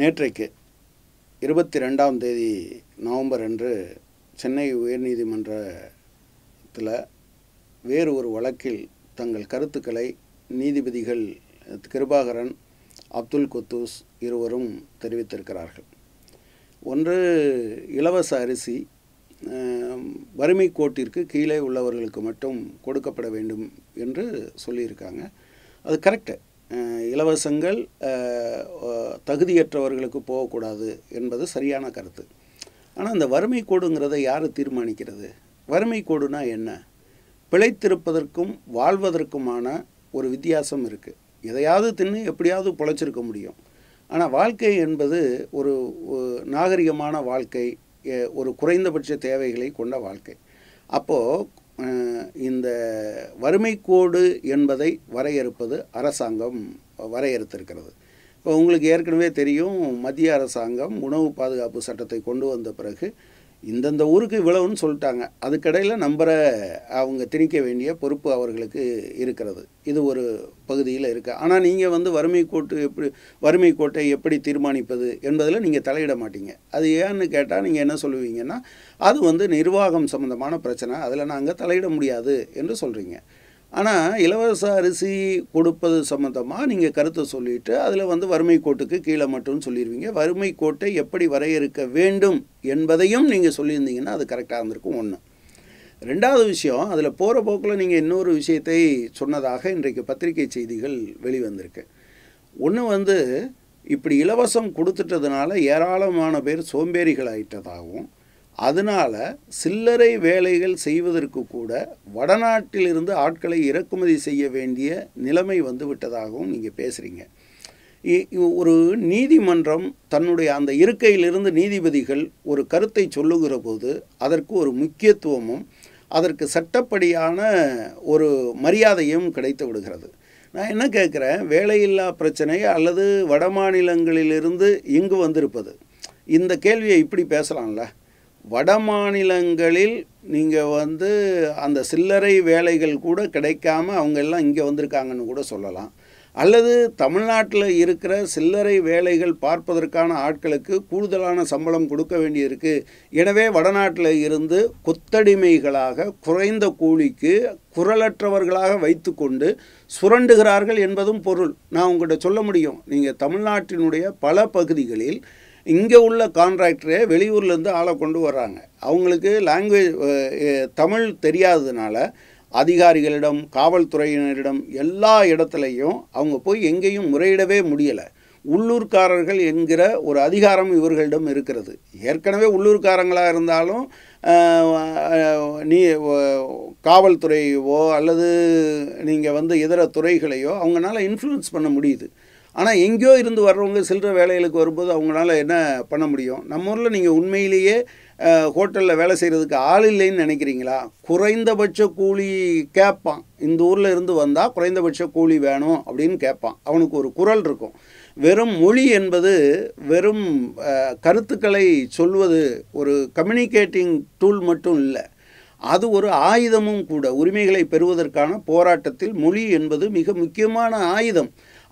நேற்றைக்கு இருபத்தி ரெண்டாம் தேதி நவம்பர் அன்று சென்னை உயர்நீதிமன்றத்தில் வேறு ஒரு வழக்கில் தங்கள் கருத்துக்களை நீதிபதிகள் கிருபாகரன் அப்துல் குத்தூஸ் இருவரும் தெரிவித்திருக்கிறார்கள் ஒன்று இலவச அரிசி வறுமை கோட்டிற்கு கீழே உள்ளவர்களுக்கு மட்டும் கொடுக்கப்பட வேண்டும் என்று சொல்லியிருக்காங்க அது கரெக்டு இலவசங்கள் தகுதியற்றவர்களுக்கு போகக்கூடாது என்பது சரியான கருத்து ஆனால் அந்த வறுமை கோடுங்கிறத யார் தீர்மானிக்கிறது வறுமை கோடுனா என்ன பிழைத்திருப்பதற்கும் வாழ்வதற்குமான ஒரு வித்தியாசம் இருக்குது எதையாவது தின்னு எப்படியாவது பொழைச்சிருக்க முடியும் ஆனால் வாழ்க்கை என்பது ஒரு நாகரிகமான வாழ்க்கை ஒரு குறைந்தபட்ச தேவைகளை கொண்ட வாழ்க்கை அப்போது இந்த வறுமை கோடு என்பதை வரையறுப்பது அரசாங்கம் வரையறுத்திருக்கிறது இப்போ உங்களுக்கு ஏற்கனவே தெரியும் மத்திய அரசாங்கம் உணவு பாதுகாப்பு சட்டத்தை கொண்டு வந்த பிறகு இந்தந்த ஊருக்கு இவ்வளவுன்னு சொல்லிட்டாங்க அதுக்கடையில் நம்பரை அவங்க திணிக்க வேண்டிய பொறுப்பு அவர்களுக்கு இருக்கிறது இது ஒரு பகுதியில் இருக்குது ஆனால் நீங்கள் வந்து வறுமை கோட்டு எப்படி வறுமை கோட்டை எப்படி தீர்மானிப்பது என்பதில் நீங்கள் தலையிட மாட்டீங்க அது ஏன்னு கேட்டால் நீங்கள் என்ன சொல்லுவீங்கன்னா அது வந்து நிர்வாகம் சம்மந்தமான பிரச்சனை அதில் நாங்கள் தலையிட முடியாது என்று சொல்கிறீங்க ஆனால் இலவச அரிசி கொடுப்பது சம்மந்தமாக நீங்கள் கருத்தை சொல்லிவிட்டு அதில் வந்து வறுமை கோட்டுக்கு கீழே மட்டும் சொல்லிடுவீங்க வறுமை கோட்டை எப்படி வரையறுக்க வேண்டும் என்பதையும் நீங்கள் சொல்லியிருந்தீங்கன்னா அது கரெக்டாக இருந்திருக்கும் ஒன்று ரெண்டாவது விஷயம் அதில் போகிற போக்கில் நீங்கள் இன்னொரு விஷயத்தை சொன்னதாக இன்றைக்கு பத்திரிகை செய்திகள் வெளிவந்திருக்கு ஒன்று வந்து இப்படி இலவசம் கொடுத்துட்டதுனால ஏராளமான பேர் சோம்பேறிகள் ஆயிட்டதாகவும் அதனால் சில்லறை வேலைகள் செய்வதற்கு கூட வடநாட்டிலிருந்து ஆட்களை இறக்குமதி செய்ய வேண்டிய நிலைமை வந்து விட்டதாகவும் நீங்கள் பேசுகிறீங்க ஒரு நீதிமன்றம் தன்னுடைய அந்த இருக்கையிலிருந்து நீதிபதிகள் ஒரு கருத்தை சொல்லுகிற போது அதற்கு ஒரு முக்கியத்துவமும் அதற்கு சட்டப்படியான ஒரு மரியாதையும் கிடைத்து விடுகிறது நான் என்ன கேட்குறேன் வேலையில்லா பிரச்சனை அல்லது வட மாநிலங்களிலிருந்து இங்கு வந்திருப்பது இந்த கேள்வியை இப்படி பேசலாம்ல வட மாநிலங்களில் நீங்கள் வந்து அந்த சில்லறை வேலைகள் கூட கிடைக்காம அவங்க எல்லாம் இங்கே வந்திருக்காங்கன்னு கூட சொல்லலாம் அல்லது தமிழ்நாட்டில் இருக்கிற சில்லறை வேலைகள் பார்ப்பதற்கான ஆட்களுக்கு கூடுதலான சம்பளம் கொடுக்க வேண்டியிருக்கு எனவே வடநாட்டில் இருந்து கொத்தடிமைகளாக குறைந்த கூலிக்கு குரலற்றவர்களாக வைத்துக்கொண்டு சுரண்டுகிறார்கள் என்பதும் பொருள் நான் உங்கள்கிட்ட சொல்ல முடியும் நீங்கள் தமிழ்நாட்டினுடைய பல பகுதிகளில் இங்கே உள்ள கான்ட்ராக்டரே வெளியூர்லேருந்து ஆளை கொண்டு வர்றாங்க அவங்களுக்கு லாங்குவேஜ் தமிழ் தெரியாததுனால அதிகாரிகளிடம் காவல்துறையினரிடம் எல்லா இடத்துலையும் அவங்க போய் எங்கேயும் முறையிடவே முடியலை உள்ளூர்காரர்கள் என்கிற ஒரு அதிகாரம் இவர்களிடம் இருக்கிறது ஏற்கனவே உள்ளூர்காரங்களாக இருந்தாலும் நீ காவல்துறையவோ அல்லது நீங்கள் வந்து இதர துறைகளையோ அவங்களால இன்ஃப்ளூயன்ஸ் பண்ண முடியுது ஆனால் எங்கேயோ இருந்து வர்றவங்க சில்லற வேலைகளுக்கு வரும்போது அவங்களால என்ன பண்ண முடியும் நம்ம ஊரில் நீங்கள் உண்மையிலேயே ஹோட்டலில் வேலை செய்கிறதுக்கு ஆள் இல்லைன்னு நினைக்கிறீங்களா குறைந்தபட்ச கூலி கேட்பான் இந்த ஊரில் இருந்து வந்தால் குறைந்தபட்ச கூலி வேணும் அப்படின்னு கேட்பான் அவனுக்கு ஒரு குரல் இருக்கும் வெறும் மொழி என்பது வெறும் கருத்துக்களை சொல்வது ஒரு கம்யூனிகேட்டிங் டூல் மட்டும் இல்லை அது ஒரு ஆயுதமும் கூட உரிமைகளை பெறுவதற்கான போராட்டத்தில் மொழி என்பது மிக முக்கியமான ஆயுதம்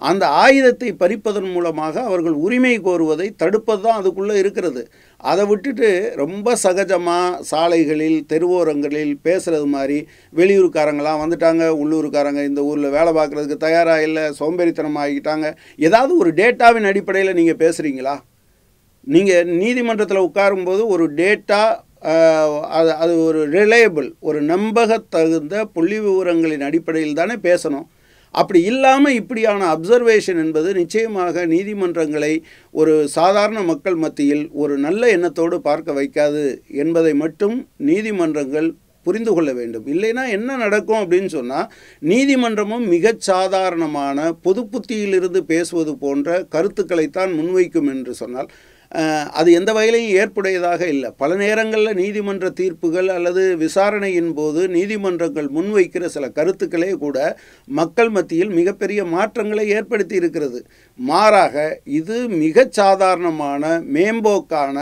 அந்த ஆயுதத்தை பறிப்பதன் மூலமாக அவர்கள் உரிமை கோருவதை தடுப்பது தான் அதுக்குள்ளே இருக்கிறது அதை விட்டுட்டு ரொம்ப சகஜமாக சாலைகளில் தெருவோரங்களில் பேசுகிறது மாதிரி வெளியூர்காரங்களாம் வந்துட்டாங்க உள்ளூர்காரங்க இந்த ஊரில் வேலை பார்க்குறதுக்கு தயாராக இல்லை சோம்பேறித்தனம் ஆகிட்டாங்க ஏதாவது ஒரு டேட்டாவின் அடிப்படையில் நீங்கள் பேசுகிறீங்களா நீங்கள் நீதிமன்றத்தில் உட்காரும்போது ஒரு டேட்டா அது அது ஒரு ரிலையபிள் ஒரு நம்பகத்தகுந்த புள்ளி விவரங்களின் அடிப்படையில் தானே பேசணும் அப்படி இல்லாமல் இப்படியான அப்சர்வேஷன் என்பது நிச்சயமாக நீதிமன்றங்களை ஒரு சாதாரண மக்கள் மத்தியில் ஒரு நல்ல எண்ணத்தோடு பார்க்க வைக்காது என்பதை மட்டும் நீதிமன்றங்கள் புரிந்து கொள்ள வேண்டும் இல்லைன்னா என்ன நடக்கும் அப்படின்னு சொன்னால் நீதிமன்றமும் மிகச் சாதாரணமான பொது புத்தியிலிருந்து பேசுவது போன்ற கருத்துக்களைத்தான் முன்வைக்கும் என்று சொன்னால் அது எந்த வகையிலையும் ஏற்புடையதாக இல்லை பல நேரங்களில் நீதிமன்ற தீர்ப்புகள் அல்லது விசாரணையின் போது நீதிமன்றங்கள் முன்வைக்கிற சில கருத்துக்களே கூட மக்கள் மத்தியில் மிகப்பெரிய மாற்றங்களை ஏற்படுத்தி இருக்கிறது மாறாக இது மிக சாதாரணமான மேம்போக்கான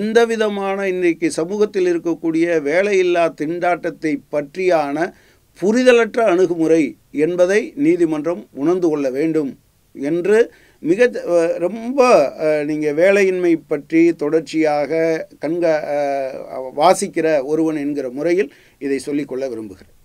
எந்த விதமான இன்றைக்கு சமூகத்தில் இருக்கக்கூடிய வேலையில்லா திண்டாட்டத்தை பற்றியான புரிதலற்ற அணுகுமுறை என்பதை நீதிமன்றம் உணர்ந்து கொள்ள வேண்டும் என்று மிக ரொம்ப நீங்கள் வேலையின்மை பற்றி தொடர்ச்சியாக கண்க வாசிக்கிற ஒருவன் என்கிற முறையில் இதை சொல்லிக்கொள்ள விரும்புகிறேன்